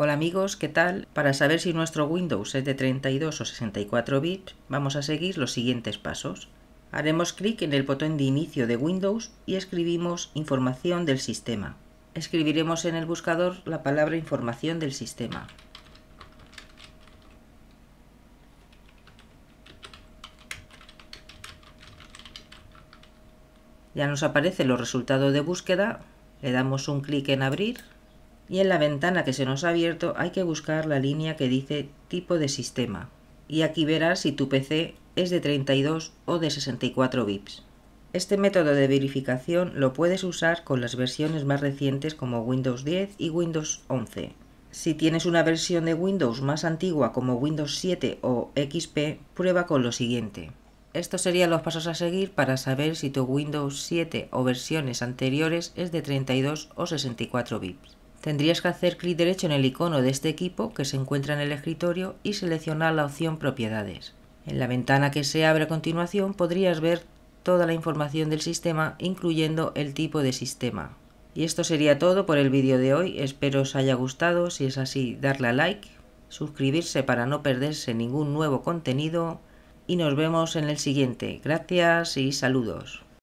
Hola amigos, ¿qué tal? Para saber si nuestro Windows es de 32 o 64 bits, vamos a seguir los siguientes pasos. Haremos clic en el botón de inicio de Windows y escribimos información del sistema. Escribiremos en el buscador la palabra información del sistema. Ya nos aparecen los resultados de búsqueda, le damos un clic en abrir y en la ventana que se nos ha abierto hay que buscar la línea que dice tipo de sistema y aquí verás si tu PC es de 32 o de 64 bits. Este método de verificación lo puedes usar con las versiones más recientes como Windows 10 y Windows 11. Si tienes una versión de Windows más antigua como Windows 7 o XP, prueba con lo siguiente. Estos serían los pasos a seguir para saber si tu Windows 7 o versiones anteriores es de 32 o 64 bits. Tendrías que hacer clic derecho en el icono de este equipo que se encuentra en el escritorio y seleccionar la opción Propiedades. En la ventana que se abre a continuación podrías ver toda la información del sistema, incluyendo el tipo de sistema. Y esto sería todo por el vídeo de hoy, espero os haya gustado, si es así darle a like, suscribirse para no perderse ningún nuevo contenido y nos vemos en el siguiente. Gracias y saludos.